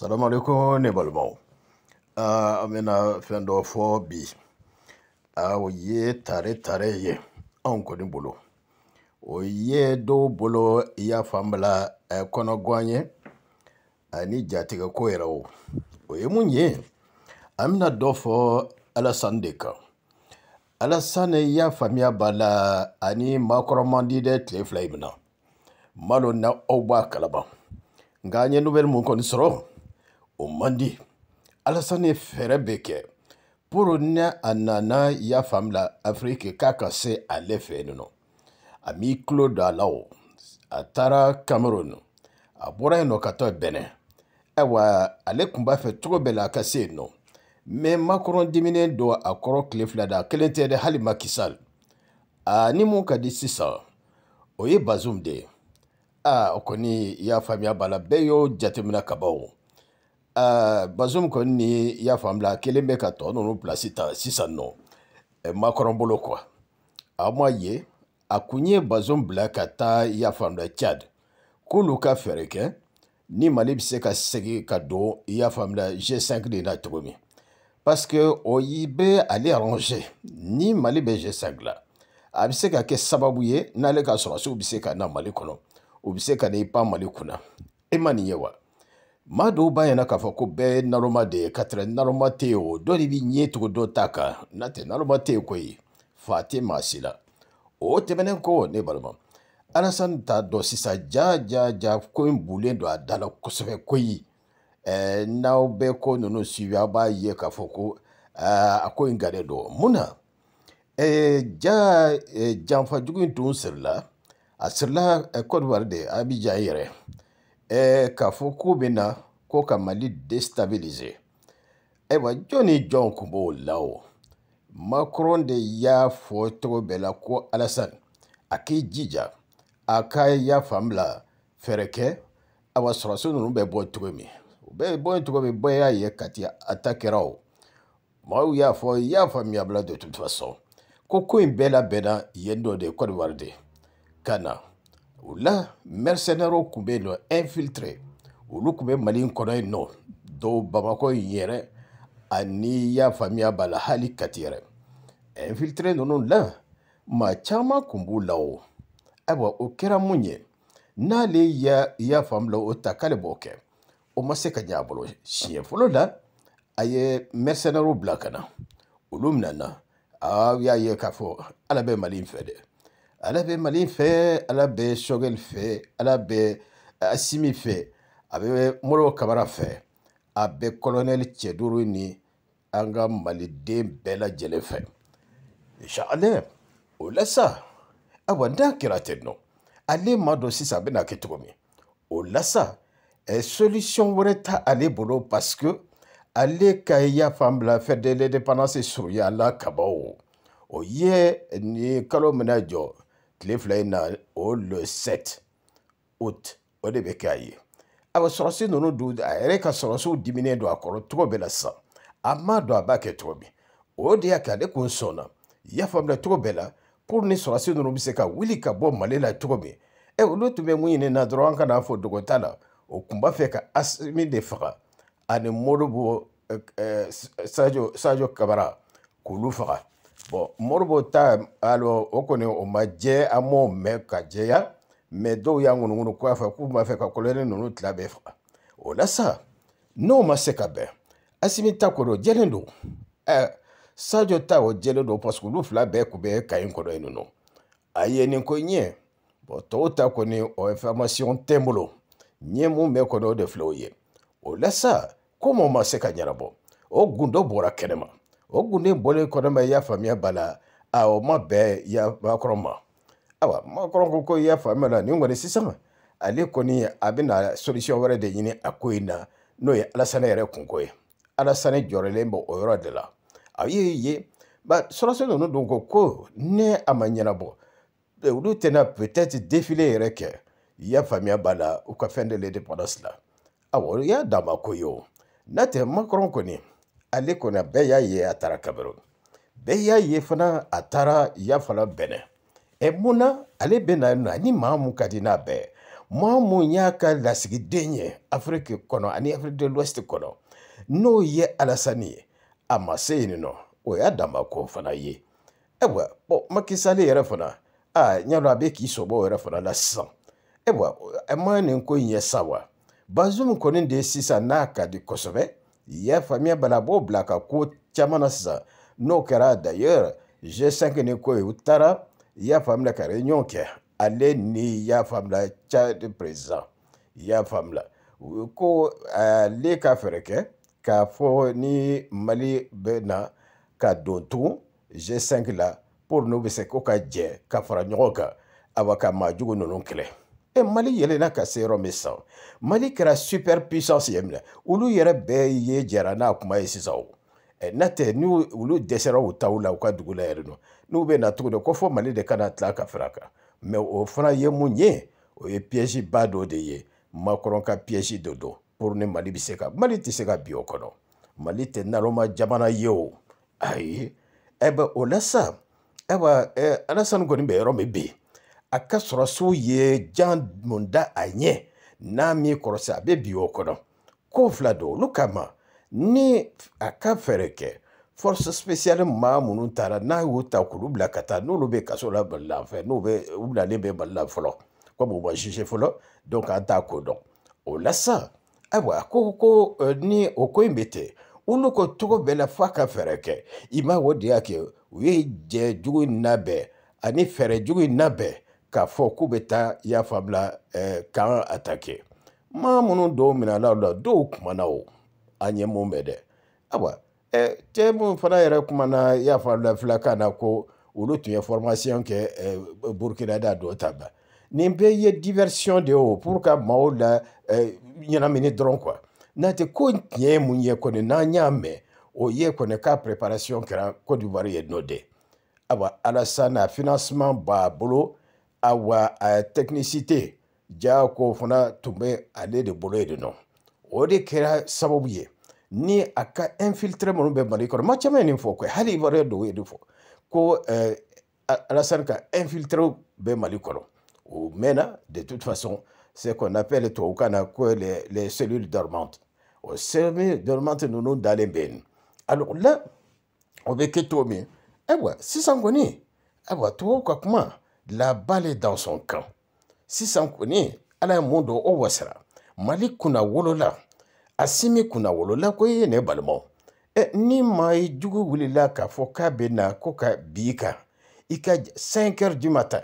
salamu alaikum ne balimaw uh, an bɛna fɛn dɔ fɔ bi uh, o ye tare-tare ye anw kɔni bolo o ye dɔw bolo i y'a fɔ an bala uh, kɔnɔguwan ye ani jatigɛko yɛrɛ o o ye mun ye an bɛna dɔ fɔ alasani de kan alasani i y'a faamuya b'a la ani maakɔrɔ man di dɛ tile fila in na n b'a na aw b'a kalama nka an ye mun kɔni sɔrɔ o man di alasani fɛɛrɛ bɛ kɛ puru ni a nana y'a faamu la afiriki k'a ka se ale fɛ yen nɔ a m'i tulo don a la o a taara kamerun a bɔra yen nɔ ka taa bɛnɛ ayiwa ale tun b'a fɛ cogo bɛɛ la a ka se yen nɔ mɛ makɔrɔn diminen don a kɔrɔ tile fila da a kelen tɛ dɛ hali makisal a ni mun ka di sisan o ye bazum de ye aa o kɔni y'a faamuya b'a la bɛɛ y'o jateminɛ ka ban o Uh, bazum kɔni ni y'a faamula kelen bɛ ka tɔ ninnu pilasi ta sisan nɔ eh, makɔrɔnbolo kuwa a ma ye a kun ye bazum bila ka taa y'a faamula chad k'olu ka fɛɛrɛ kɛ ni mali bɛ se ka segin ka don y'a faamula g5 de na cogo min parce que o y bɛ ale arranger ni mali bɛ g5 la a bɛ se ka kɛ sababu ye n'ale ka sɔrɔsiw bɛ se ka na mali kɔnɔ u bɛ se ka na i pan mali kunna e ma nin ye wa maa dɔw b'a yɛlɛ k'a fɔ ko bɛɛ ye narɔma de ye ka tɛrɛ narɔma tɛ yen o dɔ de bi ɲɛ tugu dɔ ta kan n'a tɛ narɔma tɛ yen koyi fa tɛ maa si la o tɛmɛnen kɔ ne balima alasani t'a dɔn sisan ja ja ja e, ko in bulen don a da la kosɛbɛ koyi ɛɛ n'aw bɛ ko ninnu suivi aw b'a ye k'a fɔ ko aa a ko in galen don mun na ɛɛ e, ja e, janfa jugu in tun sirila a sirila kɔdiwari de abidjan yɛrɛ. ɛɛ eh, k'a fɔ k'u bɛ na ko ka mali destabilize ayiwa jɔn ni jɔn kun b'o la o macron de y'a fɔ cogo bɛɛ la ko alasani a k'i jija a ka y'a fanbila fɛɛrɛ kɛ awa sɔrɔso ninnu bɛ bɔ cogo min u bɛ bɔ cogo min bɛɛ y'a ye kati a ta kɛra o maaw y'a fɔ i y'a faamuya bila de toute façon ko ko in bɛɛ labɛnna yen dɔ de kɔdiwari de ka na o eh ah, la mɛrisɛnɛriw tun bɛ yen nɔ ɛnfiltre olu tun bɛ mali in kɔnɔ yen nɔ dɔw bamakɔ in yɛrɛ ani y'a faamuya b'a la hali kati yɛrɛ ɛnfiltre ninnu la maa caman tun b'u la o ayiwa o kɛra mun ye n'ale ya y'a faamu la o ta k'ale b'o kɛ o ma se ka ɲɛ a bolo siɲɛ fɔlɔ la a ye mɛrisɛnɛriw bila ka na olu minɛna aa u y'a ye k'a fɔ ala bɛ mali in fɛ dɛ ala bɛ mali fɛ ala bɛ sogɛli fɛ ala bɛ asimi fɛ a bɛ moribo kabara fɛ a bɛ kolonɛli cɛ duuru ni an ka maliden bɛɛ lajɛlen fɛ inshallah o la sa awa n'a kɛra ten nɔ ale ma dɔn sisan a bɛna kɛ cogo min o la sa solution wɛrɛ ta ale bolo parce que ale ka ya fan bila fɛ de l'indépendance surunya la ka ban o o ye nin kalo mina jɔ tile fila in na o le 7 août o de bɛ kɛ a ye awa sɔrɔsi ninnu dun a yɛrɛ ka sɔrɔsiw diminen don a kɔrɔ cogo bɛɛ la sisan a ma dɔn a b'a kɛ cogo min o de y'a kɛ ale kun sɔnna i y'a faamuya cogo bɛɛ la kuru ni sɔrɔsi ninnu bɛ se ka wuli ka bɔ mali la cogo min ɛ olu tun bɛ mun ɲini na dɔrɔn an ka n'a fɔ dogo t'a la o tun b'a fɛ ka asimi de faga ani modibo sajo sajo kabara k'olu faga bɔn moribo ta alɔ o kɔni o ma jɛ an m'o mɛn ka jɛya mɛ dɔw y'a ŋunuŋunu k'a fɛ k'u b'a fɛ ka koloni ninnu tila bɛɛ faga o la sa n'o ma se ka bɛn asimi ta ko don jɛlen don ɛɛ sajo ta o jɛlen don parce que olu fila bɛɛ kun bɛ kayi kɔnɔ yen nɔ a ye nin ko ɲɛ bɔn tɔw ta kɔni o information tɛ n bolo ɲɛ mun bɛ kɔni o de filɛ o ye o la sa ko mun ma se ka ɲɛnabɔ o gundo bɔra kɛnɛma. o gunnen bɔlen kɔnɔma i y'a faamuya ba la a o ma bɛn ya makɔrɔ ma ayiwa makɔrɔ ko ko i y'a faamuya la nin kɔni sisan ale kɔni a bɛna solution wɛrɛ de ɲini a ko in na n'o ye alasane yɛrɛ kunko ye alasane jɔrɔlen bɛ o yɔrɔ de la a ye ye ba sɔrɔsi ninnu dun ko ko ne a ma ɲɛnabɔ olu tɛna peut-être défilé yɛrɛ kɛ i y'a faamuya ba la u ka fɛn de l'indépendance la awɔ o y'a dama ko ye o n'a tɛ makɔrɔ kɔni ale kɔni a bɛɛ y'a ye a taara kamerun bɛɛ y'a ye fana a taara yafala bɛnɛ ɛ mun na ale bɛ na na ni maa mun ka di n'a bɛɛ maa mun y'a ka lasigiden ye afiriki kɔnɔ ani afiriki de l'ouest kɔnɔ n'o ye alasani ye a ma se yen nɔ o y'a dama ko fana ye ayiwa bɔn makisale yɛrɛ fana aa n y'a dɔn a bɛ k'i sɔbɔ o yɛrɛ fana la sisan ayiwa a ma nin ko in ye sa wa bazum kɔni de sisan n'a ka di kosɛbɛ ya faamuya bala b'o bila ka ko caman na sisan n'o kɛra d'ailleurs g5 ni ko ye u taara y'a faamula ka réunion kɛ ale ni y'a faamula chad président y'a faamula ko ale ka fɛɛrɛ kɛ k'a fɔ ni mali bɛ na ka don tugun g5 la pour n'u bɛ se ko ka jɛ ka fara ɲɔgɔn kan a ba ka maa jugu ninnu kɛlɛ e mali yɛlɛnna ka se yɔrɔ min sisan mali kɛra super puissance ye minɛ olu yɛrɛ bɛɛ ye jɛra n'a kuma ye sisan o n'a tɛ ni olu dɛsɛra u taw la u ka dugu la yɛrɛ nɔ n'u bɛ na cogo di ko fɔ mali de kana tila ka fɛrɛ a kan mɛ o fana ye mun ye o ye piyɛsi ba dɔ de ye makɔrɔn ka piyɛsi dɔ don pour ni mali bɛ se ka mali tɛ se ka bin o kɔnɔ mali tɛ naloma jamana ye o ayi ɛ eh, bɛ o la sa ɛ wa ɛ alasani kɔni bɛ yɔrɔ min bi a ka sɔrɔ so ye jan munda a ɲɛ n'a mi kɔrɔsi a bɛ bi o kɔnɔ ko fila don olu kama ni a ka fɛɛrɛ kɛ force spéciale maa minnu taara n'a y'u ta k'olu bila ka taa n'olu bɛ kaso la bali la fɛ n'u bɛ u bilalen bɛ bali la fɔlɔ komi u ma juge fɔlɔ donc an t'a ko dɔn o la sa ayiwa ko ko ni o ko in bɛ ten olu ko cogo bɛɛ la f'a ka fɛɛrɛ kɛ i ma o de y'a kɛ u ye jɛ jugu in labɛn ani fɛɛrɛ jugu in labɛn k'a fɔ y'a fabila eh, k'an atake maa minnu dɔw la dɔw kumana anye ɲɛ mun bɛ eh, fana yɛrɛ kumana y'a filakan na ko olu formation kɛ Les burkinada dɔ ta ye diversion de o pour que maaw la n'a tɛ ko ye mun ye o ye k'a préparation kɛra que d'ivoire ye nɔ de ayiwa financement b'a awa a technicité ja ko fana tun bɛ ale de bolo yen nɔ o de kɛra sababu ye ni a ka infiltré minnu bɛ mali kɔnɔ ma caman ye nin fɔ koyi hali ivoirien dɔw ye nin fɔ ko euh, Alassane ka infiltré bɛ mali kɔnɔ o mɛnna de toute façon c'est qu'on appelle tubabukan na ko les, les cellules dormantes o cellules dormantes ninnu dalen bɛ yen alors là o bɛ kɛ cogo min ayiwa sisan kɔni ayiwa tubabuw ka kuma la balle est dans son camp sisan kɔni ala ye mun don o wasara mali kunna wolola asimi kunna wolola ko ye ne balimaw ɛ ni maa ye jugu wulila k'a fɔ k'a bɛ na ko ka bi kan i ka cinq heures du matin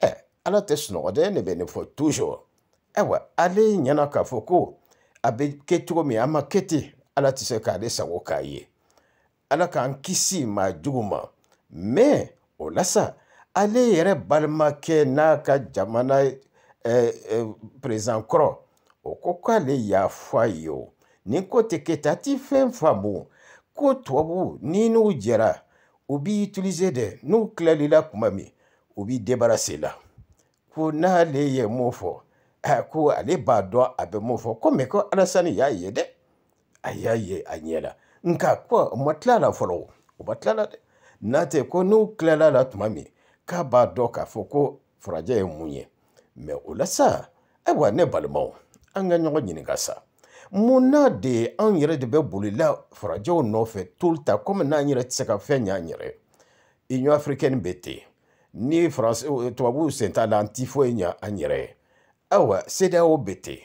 ɛ ala tɛ sunɔgɔ dɛ ne bɛ nin fɔ toujours ayiwa ale ɲɛna k'a fɔ ko a bɛ kɛ cogo min a ma kɛ ten ala tɛ se k'ale sago k'a ye ala k'an kisi maa jugu ma mais o oh la sa ale yɛrɛ balimakɛ n'a ka jamana perezan kɔrɔ o ko k'ale y'a fɔ a ye o nin ko tɛ kɛ tan a ti fɛn faamu ko tubabu ni n'u jɛra u b'i utiliser dɛ n'u tilalila tuma min u b'i débarrasser la ko n'ale ye mun fɔ ko ale b'a dɔn a bɛ mun fɔ ko mɛ ko alasani y'a ye dɛ a y'a ye a ɲɛ la nka ko u ma tila a la fɔlɔ o ma tila a la dɛ n'a tɛ ko n'u tilala a la tuma min k'a b'a dɔn k'a fɔ ko furajɛ ye mun ye mɛ o la sa ayiwa ne balimaw an ka ɲɔgɔn ɲininka sa munna de anw yɛrɛ de bɛ bolila farajɛw nɔfɛ toli ta komi n'an yɛrɛ tɛ se ka fɛn ɲ'an yɛrɛ union africaine bɛ ten ni faransi euh, tubabuw sen t'a la an ti foyi ɲa an yɛrɛ ye ayiwa sedeyaw bɛ ten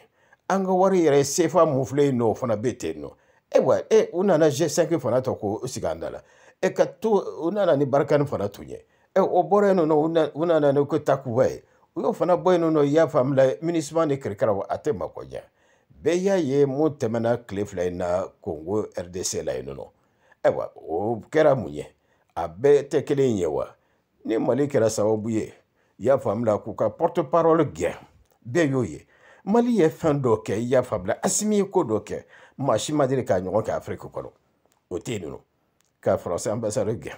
an ka wari yɛrɛ sefa mun filɛ yen nɔ o fana bɛ ten nɔ ayiwa e u nana g5 fana ta k'o sigi an da la e ka to u nana ni barikani fana tun ye Eh, o oh, bɔra yen nɔ u nana ni ko takuba ye u y'o fana bɔ yen nɔ i y'a faamula minisima ni kirikaraw a tɛ mako ɲɛ bɛɛ y'a ye mun tɛmɛna tile fila in na kongo rdc la yen nɔ ayiwa eh, o kɛra mun ye a bɛɛ tɛ kelen ye wa ni mali kɛra sababu ye i y'a faamula k'u ka porte parole gɛn bɛɛ y'o ye mali ye fɛn dɔ kɛ i y'a faamula asimi ye ko dɔ kɛ maa si ma deli k'a ɲɔgɔn kɛ afiriki kɔnɔ o tɛ yen nɔ ka faransi ambassadeur gɛn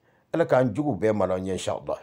Ala k'an jugu bɛɛ malo ɲɛ insha Allah